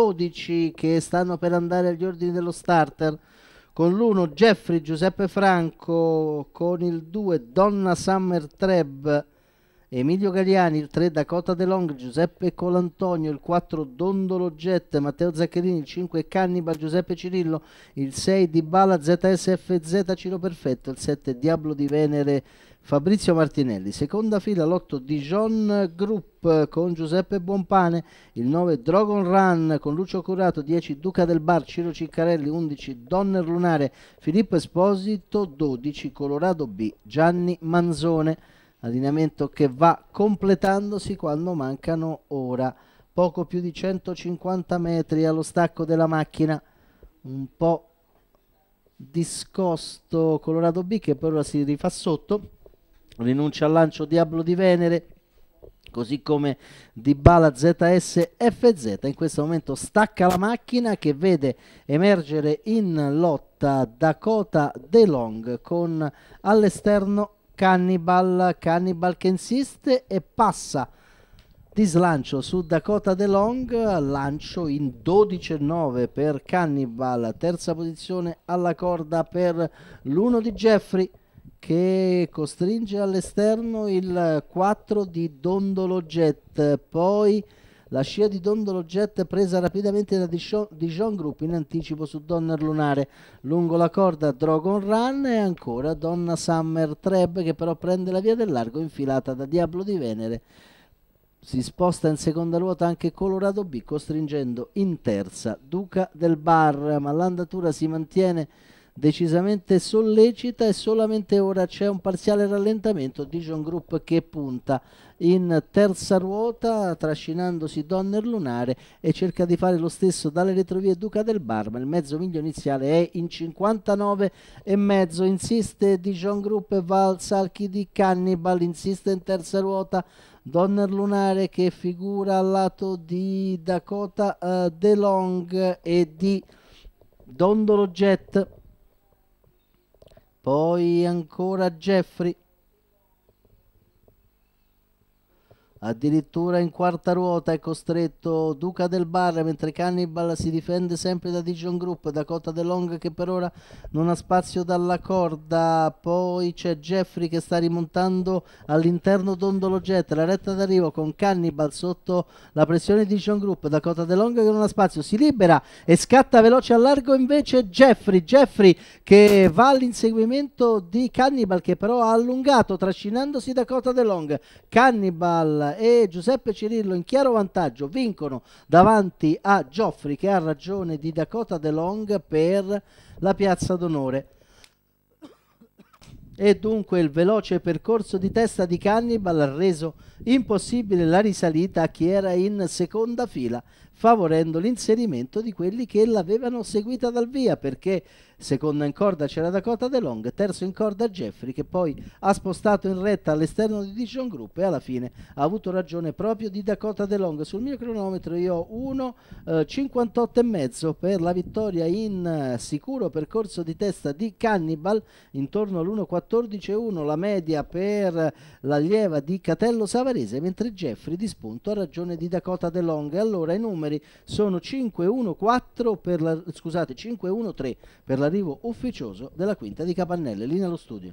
12 che stanno per andare agli ordini dello starter. Con l'1 Jeffrey Giuseppe Franco, con il 2 Donna Summer Treb, Emilio Galiani, il 3 Dakota De Long, Giuseppe Colantonio, il 4 Dondolo Jet, Matteo Zaccherini, il 5 Cannibal, Giuseppe Cirillo, il 6 Di Bala ZSFZ Ciro Perfetto, il 7 Diablo di Venere Fabrizio Martinelli, seconda fila l'8 Dijon Group con Giuseppe Buonpane, il 9 Dragon Run con Lucio Curato, 10 Duca del Bar, Ciro Ciccarelli, 11 Donner Lunare, Filippo Esposito, 12 Colorado B, Gianni Manzone allineamento che va completandosi quando mancano ora poco più di 150 metri allo stacco della macchina un po' discosto Colorado B che per ora si rifà sotto rinuncia al lancio Diablo di Venere così come di Bala ZS FZ in questo momento stacca la macchina che vede emergere in lotta Dakota De Long con all'esterno Cannibal, Cannibal che insiste e passa di slancio su Dakota De Long, lancio in 12-9 per Cannibal, terza posizione alla corda per l'uno di Jeffrey che costringe all'esterno il 4 di Dondolo Jet, poi la scia di Dondolo Jet presa rapidamente da Dijon Group in anticipo su Donner Lunare. Lungo la corda Dragon Run e ancora Donna Summer Treb che però prende la via del largo infilata da Diablo di Venere. Si sposta in seconda ruota anche Colorado B costringendo in terza Duca del Bar ma l'andatura si mantiene decisamente sollecita e solamente ora c'è un parziale rallentamento Dijon Group che punta in terza ruota trascinandosi Donner Lunare e cerca di fare lo stesso dalle retrovie Duca del Barma il mezzo miglio iniziale è in 59 e mezzo insiste Dijon Group e va al Salchi di Cannibal insiste in terza ruota Donner Lunare che figura al lato di Dakota uh, eh, DeLong e di Dondolo Jet poi ancora Jeffrey Addirittura in quarta ruota è costretto Duca del Barre mentre Cannibal si difende sempre da Dijon Group, Dakota DeLong che per ora non ha spazio dalla corda, poi c'è Jeffrey che sta rimontando all'interno Dondolo Jet, la retta d'arrivo con Cannibal sotto la pressione di Dijon Group, Dakota DeLong che non ha spazio, si libera e scatta veloce a largo invece Jeffrey, Jeffrey che va all'inseguimento di Cannibal che però ha allungato trascinandosi Dakota DeLong, Cannibal e Giuseppe Cirillo in chiaro vantaggio vincono davanti a Geoffrey che ha ragione di Dakota DeLong per la piazza d'onore e dunque il veloce percorso di testa di Cannibal ha reso impossibile la risalita a chi era in seconda fila favorendo l'inserimento di quelli che l'avevano seguita dal via, perché seconda in corda c'era Dakota De Long, terzo in corda Jeffrey, che poi ha spostato in retta all'esterno di Dijon Group e alla fine ha avuto ragione proprio di Dakota De Long. Sul mio cronometro io ho 1.58 eh, e mezzo per la vittoria in eh, sicuro percorso di testa di Cannibal, intorno all'1.14 e 1 la media per eh, l'allieva di Catello Savarese, mentre Jeffrey di spunto ha ragione di Dakota De Long. Allora i numeri numeri sono 514 per la, scusate, 513 per l'arrivo ufficioso della quinta di Capannelle. Lì nello studio.